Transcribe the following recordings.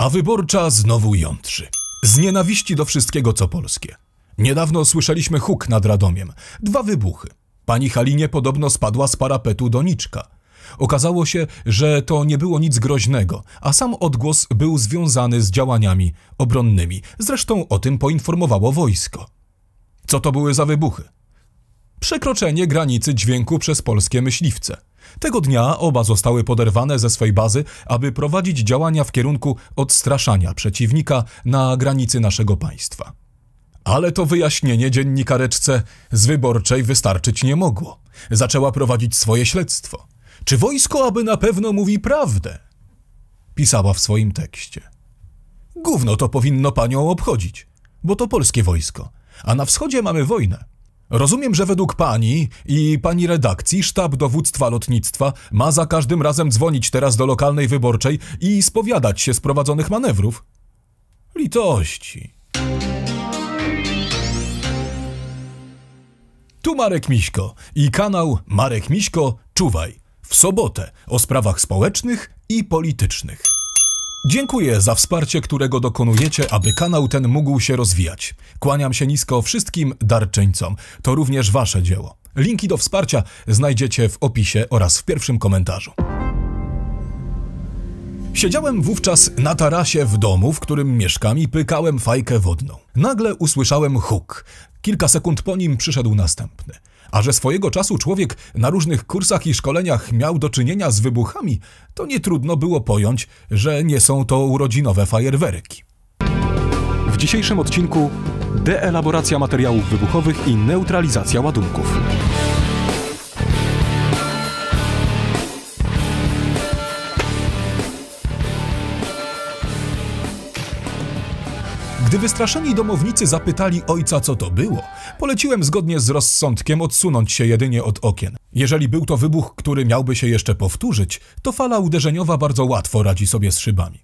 a wyborcza znowu jątrzy. Z nienawiści do wszystkiego, co polskie. Niedawno słyszeliśmy huk nad Radomiem. Dwa wybuchy. Pani Halinie podobno spadła z parapetu doniczka. Okazało się, że to nie było nic groźnego, a sam odgłos był związany z działaniami obronnymi. Zresztą o tym poinformowało wojsko. Co to były za wybuchy? Przekroczenie granicy dźwięku przez polskie myśliwce – tego dnia oba zostały poderwane ze swej bazy, aby prowadzić działania w kierunku odstraszania przeciwnika na granicy naszego państwa. Ale to wyjaśnienie dziennikareczce z wyborczej wystarczyć nie mogło. Zaczęła prowadzić swoje śledztwo. Czy wojsko aby na pewno mówi prawdę? Pisała w swoim tekście. Gówno to powinno panią obchodzić, bo to polskie wojsko, a na wschodzie mamy wojnę. Rozumiem, że według pani i pani redakcji sztab dowództwa lotnictwa ma za każdym razem dzwonić teraz do lokalnej wyborczej i spowiadać się z prowadzonych manewrów. Litości. Tu Marek Miśko i kanał Marek Miśko Czuwaj w sobotę o sprawach społecznych i politycznych. Dziękuję za wsparcie, którego dokonujecie, aby kanał ten mógł się rozwijać. Kłaniam się nisko wszystkim darczyńcom. To również wasze dzieło. Linki do wsparcia znajdziecie w opisie oraz w pierwszym komentarzu. Siedziałem wówczas na tarasie w domu, w którym mieszkam i pykałem fajkę wodną. Nagle usłyszałem huk. Kilka sekund po nim przyszedł następny. A że swojego czasu człowiek na różnych kursach i szkoleniach miał do czynienia z wybuchami, to nie trudno było pojąć, że nie są to urodzinowe fajerwerki. W dzisiejszym odcinku deelaboracja materiałów wybuchowych i neutralizacja ładunków. Gdy wystraszeni domownicy zapytali ojca, co to było, poleciłem zgodnie z rozsądkiem odsunąć się jedynie od okien. Jeżeli był to wybuch, który miałby się jeszcze powtórzyć, to fala uderzeniowa bardzo łatwo radzi sobie z szybami.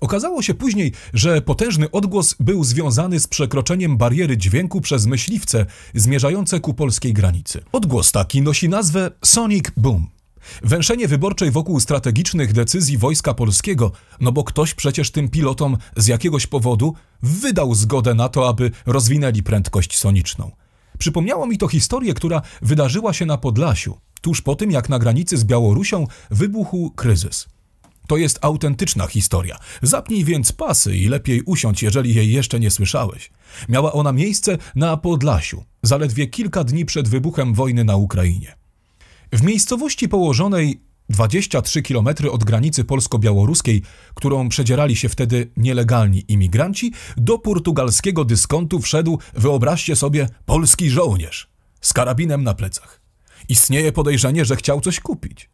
Okazało się później, że potężny odgłos był związany z przekroczeniem bariery dźwięku przez myśliwce zmierzające ku polskiej granicy. Odgłos taki nosi nazwę Sonic Boom. Węszenie wyborczej wokół strategicznych decyzji Wojska Polskiego, no bo ktoś przecież tym pilotom z jakiegoś powodu wydał zgodę na to, aby rozwinęli prędkość soniczną. Przypomniało mi to historię, która wydarzyła się na Podlasiu, tuż po tym jak na granicy z Białorusią wybuchł kryzys. To jest autentyczna historia. Zapnij więc pasy i lepiej usiądź, jeżeli jej jeszcze nie słyszałeś. Miała ona miejsce na Podlasiu, zaledwie kilka dni przed wybuchem wojny na Ukrainie. W miejscowości położonej 23 km od granicy polsko-białoruskiej, którą przedzierali się wtedy nielegalni imigranci, do portugalskiego dyskontu wszedł, wyobraźcie sobie, polski żołnierz z karabinem na plecach. Istnieje podejrzenie, że chciał coś kupić.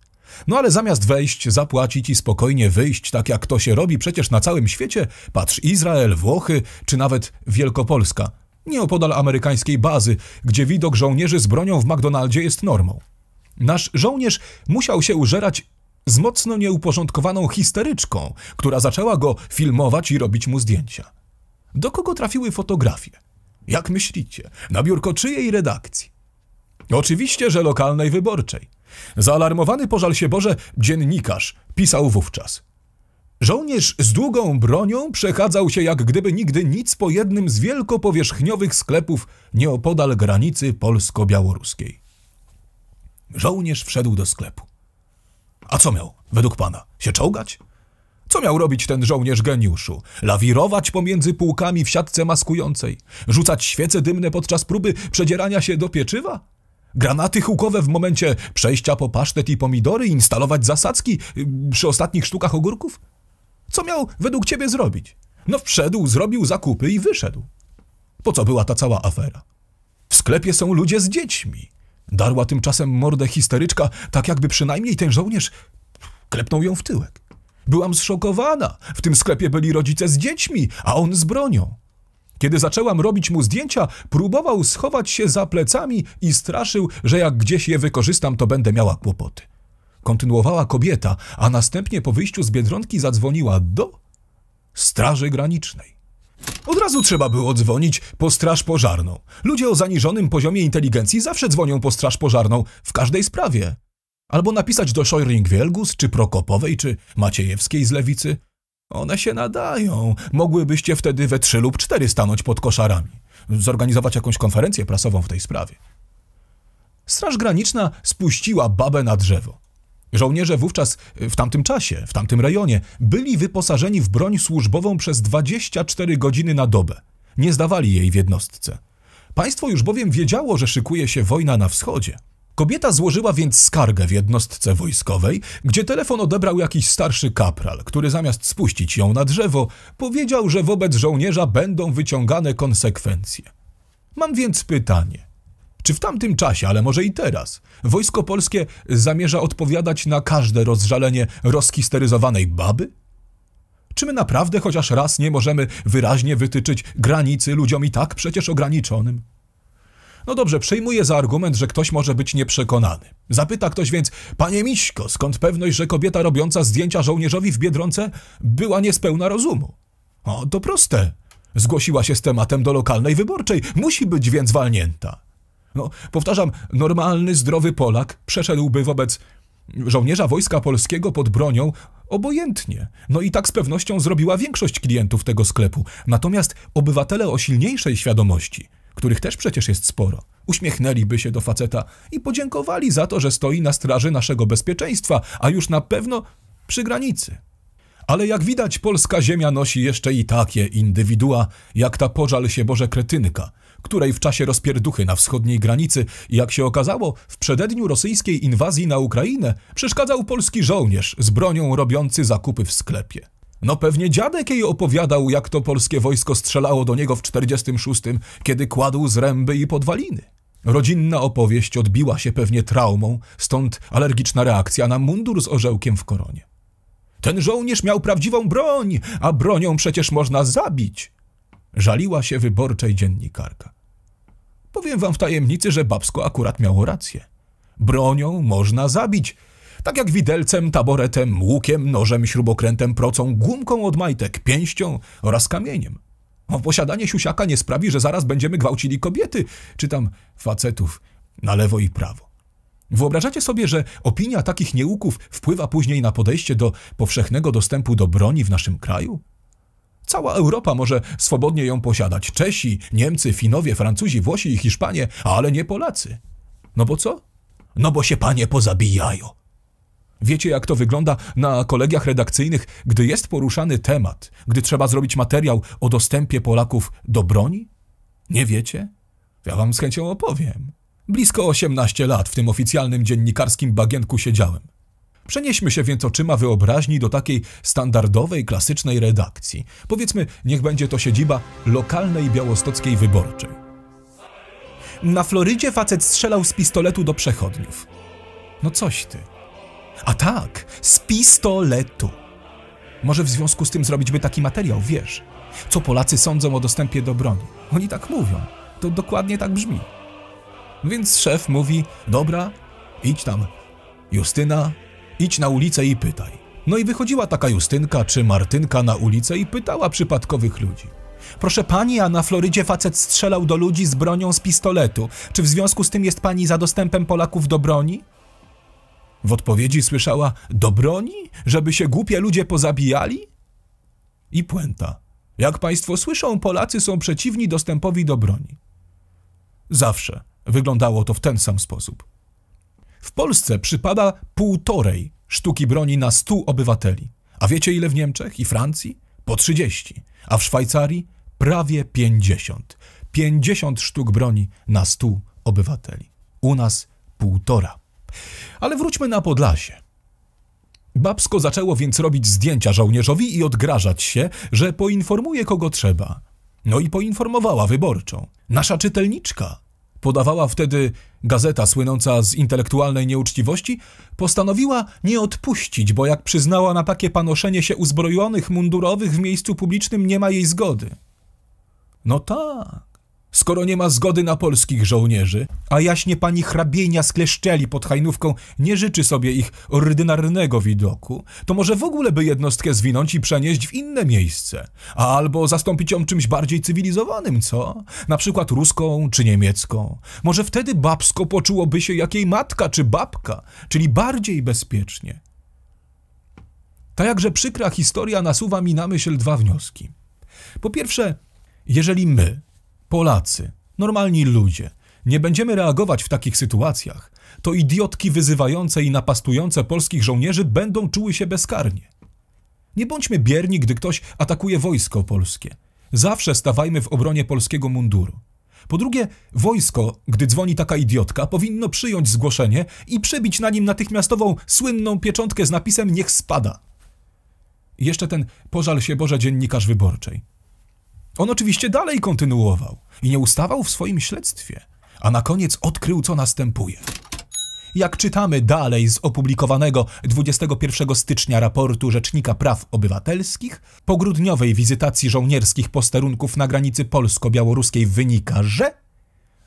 No ale zamiast wejść, zapłacić i spokojnie wyjść, tak jak to się robi przecież na całym świecie, patrz Izrael, Włochy czy nawet Wielkopolska, nieopodal amerykańskiej bazy, gdzie widok żołnierzy z bronią w McDonaldzie jest normą. Nasz żołnierz musiał się użerać z mocno nieuporządkowaną histeryczką, która zaczęła go filmować i robić mu zdjęcia. Do kogo trafiły fotografie? Jak myślicie? Na biurko czyjej redakcji? Oczywiście, że lokalnej wyborczej. Zaalarmowany, pożal się Boże, dziennikarz pisał wówczas. Żołnierz z długą bronią przechadzał się jak gdyby nigdy nic po jednym z wielkopowierzchniowych sklepów nieopodal granicy polsko-białoruskiej. Żołnierz wszedł do sklepu. A co miał, według pana, się czołgać? Co miał robić ten żołnierz geniuszu? Lawirować pomiędzy półkami w siatce maskującej? Rzucać świece dymne podczas próby przedzierania się do pieczywa? Granaty hukowe w momencie przejścia po pasztet i pomidory? Instalować zasadzki y, przy ostatnich sztukach ogórków? Co miał według ciebie zrobić? No wszedł, zrobił zakupy i wyszedł. Po co była ta cała afera? W sklepie są ludzie z dziećmi. Darła tymczasem mordę histeryczka, tak jakby przynajmniej ten żołnierz klepnął ją w tyłek. Byłam zszokowana. W tym sklepie byli rodzice z dziećmi, a on z bronią. Kiedy zaczęłam robić mu zdjęcia, próbował schować się za plecami i straszył, że jak gdzieś je wykorzystam, to będę miała kłopoty. Kontynuowała kobieta, a następnie po wyjściu z Biedronki zadzwoniła do Straży Granicznej. Od razu trzeba było dzwonić po straż pożarną. Ludzie o zaniżonym poziomie inteligencji zawsze dzwonią po straż pożarną w każdej sprawie. Albo napisać do Szojring-Wielgus, czy Prokopowej, czy Maciejewskiej z Lewicy. One się nadają. Mogłybyście wtedy we trzy lub cztery stanąć pod koszarami. Zorganizować jakąś konferencję prasową w tej sprawie. Straż Graniczna spuściła babę na drzewo. Żołnierze wówczas y, w tamtym czasie, w tamtym rejonie, byli wyposażeni w broń służbową przez 24 godziny na dobę. Nie zdawali jej w jednostce. Państwo już bowiem wiedziało, że szykuje się wojna na wschodzie. Kobieta złożyła więc skargę w jednostce wojskowej, gdzie telefon odebrał jakiś starszy kapral, który zamiast spuścić ją na drzewo, powiedział, że wobec żołnierza będą wyciągane konsekwencje. Mam więc pytanie. Czy w tamtym czasie, ale może i teraz, wojsko polskie zamierza odpowiadać na każde rozżalenie rozhisteryzowanej baby? Czy my naprawdę chociaż raz nie możemy wyraźnie wytyczyć granicy ludziom i tak przecież ograniczonym? No dobrze, przejmuję za argument, że ktoś może być nieprzekonany. Zapyta ktoś więc, panie Miśko, skąd pewność, że kobieta robiąca zdjęcia żołnierzowi w Biedronce była niespełna rozumu? O, to proste. Zgłosiła się z tematem do lokalnej wyborczej, musi być więc walnięta. No, powtarzam, normalny, zdrowy Polak przeszedłby wobec żołnierza wojska polskiego pod bronią obojętnie. No i tak z pewnością zrobiła większość klientów tego sklepu. Natomiast obywatele o silniejszej świadomości, których też przecież jest sporo, uśmiechnęliby się do faceta i podziękowali za to, że stoi na straży naszego bezpieczeństwa, a już na pewno przy granicy. Ale jak widać, polska ziemia nosi jeszcze i takie indywidua, jak ta pożal się Boże kretynka – której w czasie rozpierduchy na wschodniej granicy, jak się okazało, w przededniu rosyjskiej inwazji na Ukrainę przeszkadzał polski żołnierz z bronią robiący zakupy w sklepie. No pewnie dziadek jej opowiadał, jak to polskie wojsko strzelało do niego w 46, kiedy kładł zręby i podwaliny. Rodzinna opowieść odbiła się pewnie traumą, stąd alergiczna reakcja na mundur z orzełkiem w koronie. Ten żołnierz miał prawdziwą broń, a bronią przecież można zabić. Żaliła się wyborczej dziennikarka. Powiem wam w tajemnicy, że babsko akurat miało rację. Bronią można zabić. Tak jak widelcem, taboretem, łukiem, nożem, śrubokrętem, procą, gumką od majtek, pięścią oraz kamieniem. O posiadanie siusiaka nie sprawi, że zaraz będziemy gwałcili kobiety, czy tam facetów, na lewo i prawo. Wyobrażacie sobie, że opinia takich nieuków wpływa później na podejście do powszechnego dostępu do broni w naszym kraju? Cała Europa może swobodnie ją posiadać. Czesi, Niemcy, Finowie, Francuzi, Włosi i Hiszpanie, ale nie Polacy. No bo co? No bo się panie pozabijają. Wiecie, jak to wygląda na kolegiach redakcyjnych, gdy jest poruszany temat, gdy trzeba zrobić materiał o dostępie Polaków do broni? Nie wiecie? Ja wam z chęcią opowiem. Blisko 18 lat w tym oficjalnym dziennikarskim bagienku siedziałem. Przenieśmy się więc oczyma wyobraźni do takiej standardowej, klasycznej redakcji. Powiedzmy, niech będzie to siedziba lokalnej białostockiej wyborczej. Na Florydzie facet strzelał z pistoletu do przechodniów. No coś ty. A tak, z pistoletu. Może w związku z tym zrobićby taki materiał, wiesz, co Polacy sądzą o dostępie do broni. Oni tak mówią. To dokładnie tak brzmi. Więc szef mówi: Dobra, idź tam. Justyna, Idź na ulicę i pytaj. No i wychodziła taka Justynka czy Martynka na ulicę i pytała przypadkowych ludzi. Proszę pani, a na Florydzie facet strzelał do ludzi z bronią z pistoletu. Czy w związku z tym jest pani za dostępem Polaków do broni? W odpowiedzi słyszała: Do broni? Żeby się głupie ludzie pozabijali? I puenta. Jak państwo słyszą, Polacy są przeciwni dostępowi do broni. Zawsze wyglądało to w ten sam sposób. W Polsce przypada półtorej sztuki broni na 100 obywateli. A wiecie ile w Niemczech i Francji? Po 30. A w Szwajcarii prawie 50. 50 sztuk broni na 100 obywateli. U nas półtora. Ale wróćmy na Podlasie. Babsko zaczęło więc robić zdjęcia żołnierzowi i odgrażać się, że poinformuje kogo trzeba. No i poinformowała wyborczą. Nasza czytelniczka podawała wtedy gazeta słynąca z intelektualnej nieuczciwości, postanowiła nie odpuścić, bo jak przyznała na takie panoszenie się uzbrojonych mundurowych w miejscu publicznym nie ma jej zgody. No tak skoro nie ma zgody na polskich żołnierzy, a jaśnie pani hrabienia skleszczeli pod hajnówką nie życzy sobie ich ordynarnego widoku, to może w ogóle by jednostkę zwinąć i przenieść w inne miejsce, albo zastąpić ją czymś bardziej cywilizowanym, co? Na przykład ruską czy niemiecką. Może wtedy babsko poczułoby się jak jej matka czy babka, czyli bardziej bezpiecznie. Ta jakże przykra historia nasuwa mi na myśl dwa wnioski. Po pierwsze, jeżeli my, Polacy, normalni ludzie, nie będziemy reagować w takich sytuacjach, to idiotki wyzywające i napastujące polskich żołnierzy będą czuły się bezkarnie. Nie bądźmy bierni, gdy ktoś atakuje wojsko polskie. Zawsze stawajmy w obronie polskiego munduru. Po drugie, wojsko, gdy dzwoni taka idiotka, powinno przyjąć zgłoszenie i przebić na nim natychmiastową, słynną pieczątkę z napisem Niech spada. Jeszcze ten pożal się Boże dziennikarz wyborczej. On oczywiście dalej kontynuował i nie ustawał w swoim śledztwie, a na koniec odkrył, co następuje. Jak czytamy dalej z opublikowanego 21 stycznia raportu Rzecznika Praw Obywatelskich, po grudniowej wizytacji żołnierskich posterunków na granicy polsko-białoruskiej wynika, że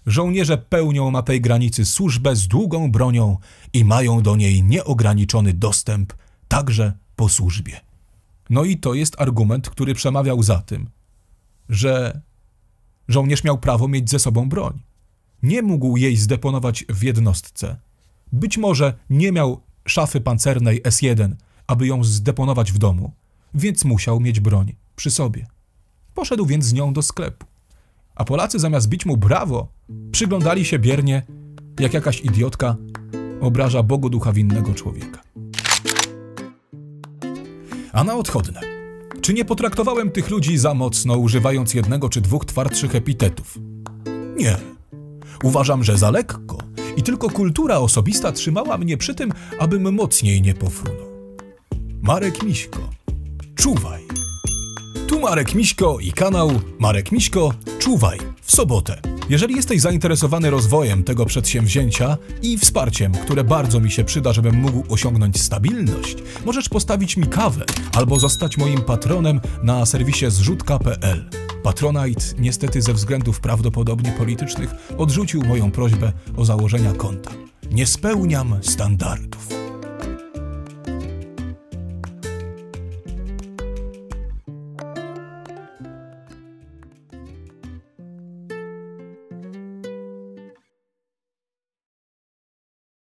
żołnierze pełnią na tej granicy służbę z długą bronią i mają do niej nieograniczony dostęp, także po służbie. No i to jest argument, który przemawiał za tym, że żołnierz miał prawo mieć ze sobą broń. Nie mógł jej zdeponować w jednostce. Być może nie miał szafy pancernej S1, aby ją zdeponować w domu, więc musiał mieć broń przy sobie. Poszedł więc z nią do sklepu. A Polacy zamiast bić mu brawo, przyglądali się biernie, jak jakaś idiotka obraża Bogu ducha winnego człowieka. A na odchodne. Czy nie potraktowałem tych ludzi za mocno, używając jednego czy dwóch twardszych epitetów? Nie. Uważam, że za lekko i tylko kultura osobista trzymała mnie przy tym, abym mocniej nie pofrunął. Marek Miśko. Czuwaj. Tu Marek Miśko i kanał Marek Miśko Czuwaj w sobotę jeżeli jesteś zainteresowany rozwojem tego przedsięwzięcia i wsparciem, które bardzo mi się przyda, żebym mógł osiągnąć stabilność, możesz postawić mi kawę albo zostać moim patronem na serwisie zrzutka.pl. Patronite niestety ze względów prawdopodobnie politycznych odrzucił moją prośbę o założenie konta. Nie spełniam standardów.